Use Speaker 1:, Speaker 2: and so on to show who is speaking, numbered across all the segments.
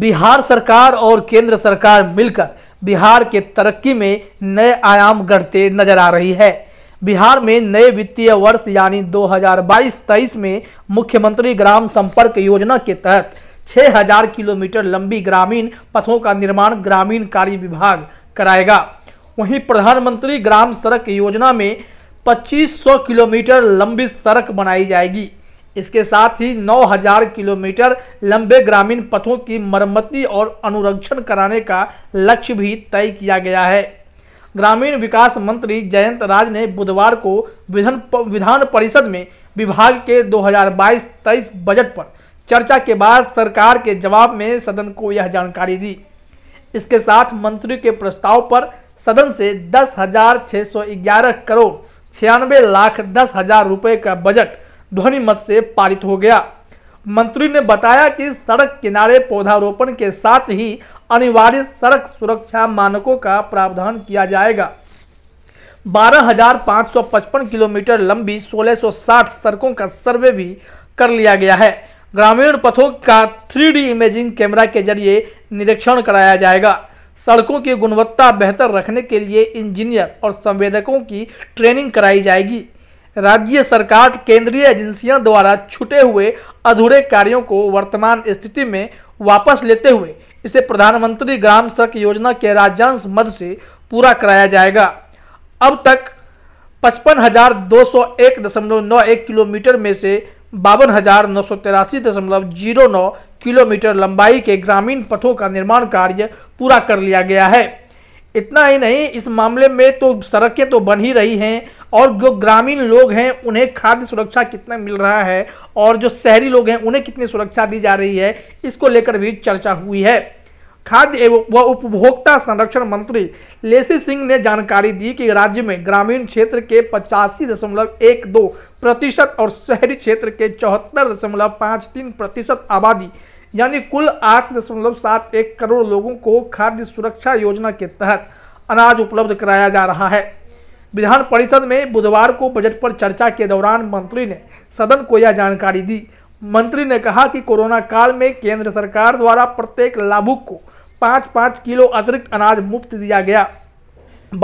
Speaker 1: बिहार सरकार और केंद्र सरकार मिलकर बिहार के तरक्की में नए आयाम गढ़ते नजर आ रही है बिहार में नए वित्तीय वर्ष यानी 2022-23 में मुख्यमंत्री ग्राम संपर्क योजना के तहत 6000 किलोमीटर लंबी ग्रामीण पथों का निर्माण ग्रामीण कार्य विभाग कराएगा वहीं प्रधानमंत्री ग्राम सड़क योजना में 2500 किलोमीटर लंबी सड़क बनाई जाएगी इसके साथ ही 9000 किलोमीटर लंबे ग्रामीण पथों की मरम्मति और अनुरक्षण कराने का लक्ष्य भी तय किया गया है ग्रामीण विकास मंत्री जयंत राज ने बुधवार को विधान विधान परिषद में विभाग के 2022-23 बजट पर चर्चा के बाद सरकार के जवाब में सदन को यह जानकारी दी इसके साथ मंत्री के प्रस्ताव पर सदन से दस हजार छः सौ ग्यारह करोड़ छियानवे लाख दस हजार रुपये का बजट ध्वनिमत से पारित हो गया मंत्री ने बताया कि सड़क किनारे पौधारोपण के साथ ही अनिवार्य सड़क सुरक्षा मानकों का प्रावधान किया जाएगा 12,555 किलोमीटर लंबी 1660 सड़कों का सर्वे भी कर लिया गया है ग्रामीण पथों का थ्री इमेजिंग कैमरा के जरिए निरीक्षण कराया जाएगा सड़कों की गुणवत्ता बेहतर रखने के लिए इंजीनियर और संवेदकों की ट्रेनिंग कराई जाएगी राज्य सरकार केंद्रीय एजेंसियों द्वारा छूटे हुए अधूरे कार्यों को वर्तमान स्थिति में वापस लेते हुए इसे प्रधानमंत्री ग्राम सड़क योजना के राज्यांश मद से पूरा कराया जाएगा अब तक पचपन हजार दो सौ एक दशमलव नौ एक किलोमीटर में से बावन हजार नौ सौ तिरासी दशमलव जीरो नौ किलोमीटर लंबाई के ग्रामीण पथों का निर्माण कार्य पूरा कर लिया गया है इतना ही नहीं इस मामले में तो सड़कें तो बन ही रही हैं और जो ग्रामीण लोग हैं उन्हें खाद्य सुरक्षा कितना मिल रहा है और जो शहरी लोग हैं उन्हें कितनी सुरक्षा दी जा रही है इसको लेकर भी चर्चा हुई है खाद्य एवं व उपभोक्ता संरक्षण मंत्री लेसी सिंह ने जानकारी दी कि राज्य में ग्रामीण क्षेत्र के पचासी दशमलव एक दो प्रतिशत और शहरी क्षेत्र के चौहत्तर दशमलव पाँच तीन प्रतिशत आबादी यानी कुल आठ दशमलव सात एक करोड़ लोगों को खाद्य सुरक्षा योजना के तहत अनाज उपलब्ध कराया जा रहा है विधान परिषद में बुधवार को बजट पर चर्चा के दौरान मंत्री ने सदन को यह जानकारी दी मंत्री ने कहा कि कोरोना काल में केंद्र सरकार द्वारा प्रत्येक लाभुक को पाँच पाँच किलो अतिरिक्त अनाज मुफ्त दिया गया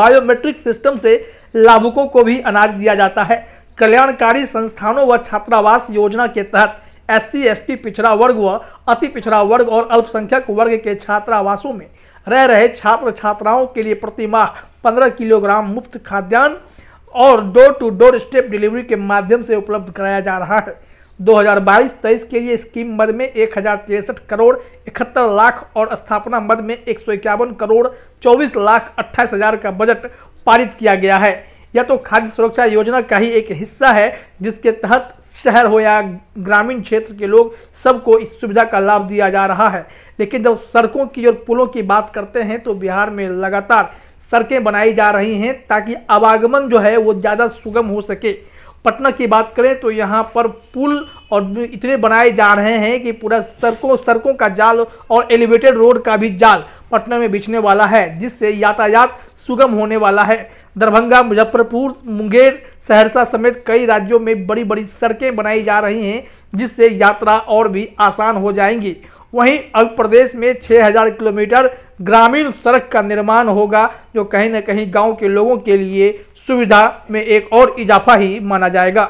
Speaker 1: बायोमेट्रिक सिस्टम से लाभुकों को भी अनाज दिया जाता है कल्याणकारी संस्थानों व छात्रावास योजना के तहत एस सी पिछड़ा वर्ग व अति पिछड़ा वर्ग और अल्पसंख्यक वर्ग के छात्रावासों में रह रहे छात्र छात्राओं के लिए प्रति माह पंद्रह किलोग्राम मुफ्त खाद्यान्न और door to door step delivery के माध्यम से उपलब्ध कराया जा रहा है 2022-23 के लिए स्कीम मद में एक करोड़ इकहत्तर लाख और स्थापना मद में एक करोड़ चौबीस लाख अट्ठाईस हजार का बजट पारित किया गया है या तो खाद्य सुरक्षा योजना का ही एक हिस्सा है जिसके तहत शहर हो या ग्रामीण क्षेत्र के लोग सबको इस सुविधा का लाभ दिया जा रहा है लेकिन जब सड़कों की और पुलों की बात करते हैं तो बिहार में लगातार सड़कें बनाई जा रही हैं ताकि आवागमन जो है वो ज़्यादा सुगम हो सके पटना की बात करें तो यहाँ पर पुल और इतने बनाए जा रहे हैं कि पूरा सड़कों सड़कों का जाल और एलिवेटेड रोड का भी जाल पटना में बिछने वाला है जिससे यातायात सुगम होने वाला है दरभंगा मुजफ्फरपुर मुंगेर सहरसा समेत कई राज्यों में बड़ी बड़ी सड़कें बनाई जा रही हैं जिससे यात्रा और भी आसान हो जाएंगी वहीं अब प्रदेश में 6000 किलोमीटर ग्रामीण सड़क का निर्माण होगा जो कहीं ना कहीं गांव के लोगों के लिए सुविधा में एक और इजाफा ही माना जाएगा